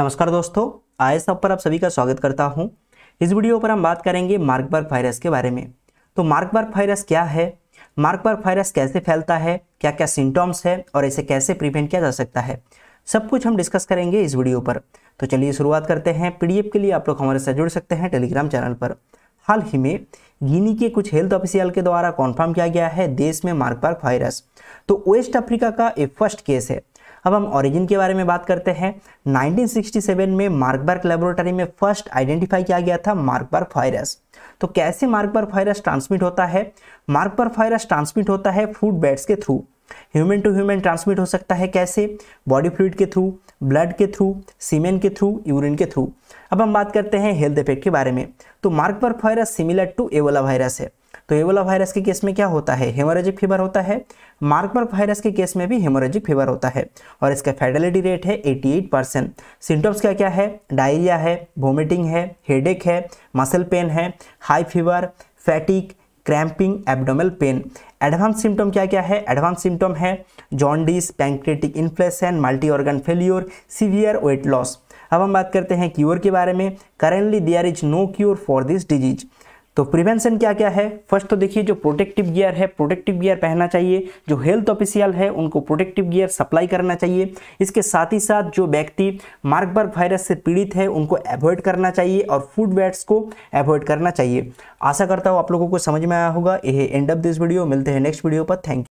नमस्कार दोस्तों I S पर आप सभी का स्वागत करता हूं इस वीडियो पर हम बात करेंगे मार्कबर्ग वायरस के बारे में तो मार्कबर्ग वायरस क्या है मार्कबर्ग वायरस कैसे फैलता है क्या क्या सिम्टोम्स है और इसे कैसे प्रिवेंट किया जा सकता है सब कुछ हम डिस्कस करेंगे इस वीडियो पर तो चलिए शुरुआत करते हैं पीडीएफ के लिए आप लोग हमारे साथ जुड़ सकते हैं टेलीग्राम चैनल पर हाल ही में गिनी के कुछ हेल्थ ऑफिसियल के द्वारा कॉन्फर्म किया गया है देश में मार्कबर्ग वायरस तो वेस्ट अफ्रीका का एक फर्स्ट केस है अब हम ओरिजिन के बारे में बात करते हैं 1967 में मार्कबर्ग लेबोरेटरी में फर्स्ट आइडेंटिफाई किया गया था मार्कबर्ग वायरस तो कैसे मार्कबर्ग वायरस ट्रांसमिट होता है मार्कबर्ग वायरस ट्रांसमिट होता है फूड बेड्स के through human to human transmit हो सकता है कैसे बॉडी फ्लूड के थ्रू ब्लड के थ्रू सीमेन के थ्रू यूरिन के थ्रू अब हम बात करते हैं हेल्थ इफेक्ट के बारे में तो Marburg virus similar to Ebola virus है तो एबोला वायरस के केस में क्या होता है हेमोरेजिक फीवर होता है मार्कबर्ग वायरस के केस में भी हेमोरेजिक फीवर होता है और इसका फेडलिटी रेट है 88 परसेंट सिम्टम्स क्या क्या है डायरिया है वोमिटिंग है हेडेक है मसल पेन है high fever fatigue cramping abdominal pain advance symptom क्या क्या है एडवांस सिम्टम है jaundice pancreatic inflammation multi organ failure severe weight loss अब हम बात करते हैं क्योर के बारे में currently there is no cure for this disease तो प्रिवेंशन क्या क्या है फर्स्ट तो देखिए जो प्रोटेक्टिव गियर है प्रोटेक्टिव गियर पहनना चाहिए जो हेल्थ ऑफिशियल है उनको प्रोटेक्टिव गियर सप्लाई करना चाहिए इसके साथ ही साथ जो व्यक्ति मार्कबर्ग वायरस से पीड़ित है उनको अवॉइड करना चाहिए और फूड वेट्स को अवॉइड करना चाहिए आशा करता हूँ आप लोगों को समझ में आया होगा यह एंड ऑफ दिस वीडियो मिलते हैं नेक्स्ट वीडियो पर थैंक यू